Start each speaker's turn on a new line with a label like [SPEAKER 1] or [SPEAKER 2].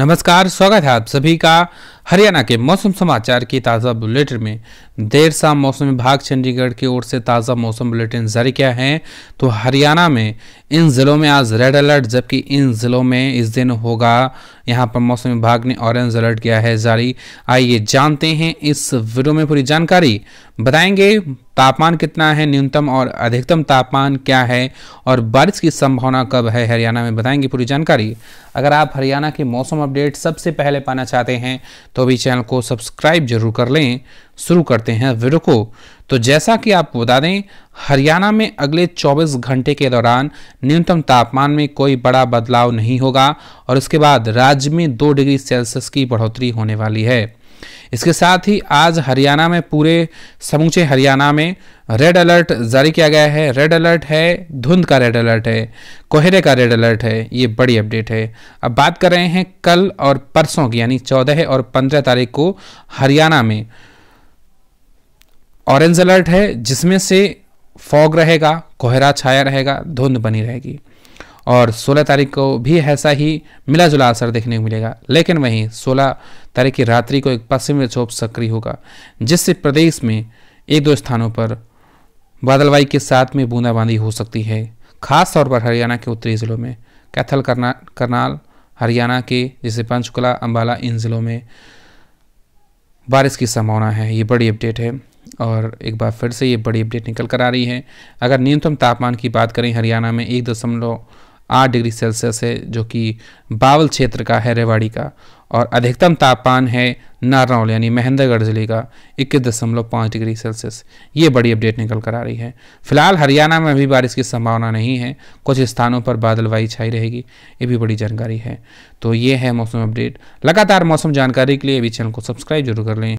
[SPEAKER 1] नमस्कार स्वागत है आप सभी का हरियाणा के मौसम समाचार की ताज़ा बुलेटिन में देर शाम मौसम विभाग चंडीगढ़ की ओर से ताज़ा मौसम बुलेटिन जारी किया है तो हरियाणा में इन ज़िलों में आज रेड अलर्ट जबकि इन ज़िलों में इस दिन होगा यहाँ पर मौसम विभाग ने ऑरेंज अलर्ट किया है जारी आइए जानते हैं इस वीडियो में पूरी जानकारी बताएंगे तापमान कितना है न्यूनतम और अधिकतम तापमान क्या है और बारिश की संभावना कब है हरियाणा में बताएंगे पूरी जानकारी अगर आप हरियाणा के मौसम अपडेट सबसे पहले पाना चाहते हैं तो अभी चैनल को सब्सक्राइब जरूर कर लें शुरू करते हैं वीडियो को तो जैसा कि आपको बता दें हरियाणा में अगले 24 घंटे के दौरान न्यूनतम तापमान में कोई बड़ा बदलाव नहीं होगा और इसके बाद राज्य में दो डिग्री सेल्सियस की बढ़ोतरी होने वाली है इसके साथ ही आज हरियाणा में पूरे समूचे हरियाणा में रेड अलर्ट जारी किया गया है रेड अलर्ट है धुंध का रेड अलर्ट है कोहरे का रेड अलर्ट है ये बड़ी अपडेट है अब बात कर रहे हैं कल और परसों की यानी चौदह और पंद्रह तारीख को हरियाणा में ऑरेंज अलर्ट है जिसमें से फॉग रहेगा कोहरा छाया रहेगा धुंध बनी रहेगी और 16 तारीख को भी ऐसा ही मिला जुला असर देखने को मिलेगा लेकिन वहीं 16 तारीख की रात्रि को एक पश्चिमी विक्षोभ सक्रिय होगा जिससे प्रदेश में एक दो स्थानों पर बादलवाई के साथ में बूंदाबांदी हो सकती है खास तौर पर हरियाणा के उत्तरी ज़िलों में कैथल करना करनाल हरियाणा के जैसे पंचकुला अम्बाला इन ज़िलों में बारिश की संभावना है ये बड़ी अपडेट है और एक बार फिर से ये बड़ी अपडेट निकल कर आ रही है अगर न्यूनतम तापमान की बात करें हरियाणा में एक दशमलव आठ डिग्री सेल्सियस है जो कि बावल क्षेत्र का है रेवाड़ी का और अधिकतम तापमान है नारनौल यानी महेंद्रगढ़ जिले का इक्कीस दशमलव पाँच डिग्री सेल्सियस ये बड़ी अपडेट निकल कर आ रही है फिलहाल हरियाणा में अभी बारिश की संभावना नहीं है कुछ स्थानों पर बादलवाई छाई रहेगी ये भी बड़ी जानकारी है तो ये है मौसम अपडेट लगातार मौसम जानकारी के लिए अभी चैनल को सब्सक्राइब जरूर कर लें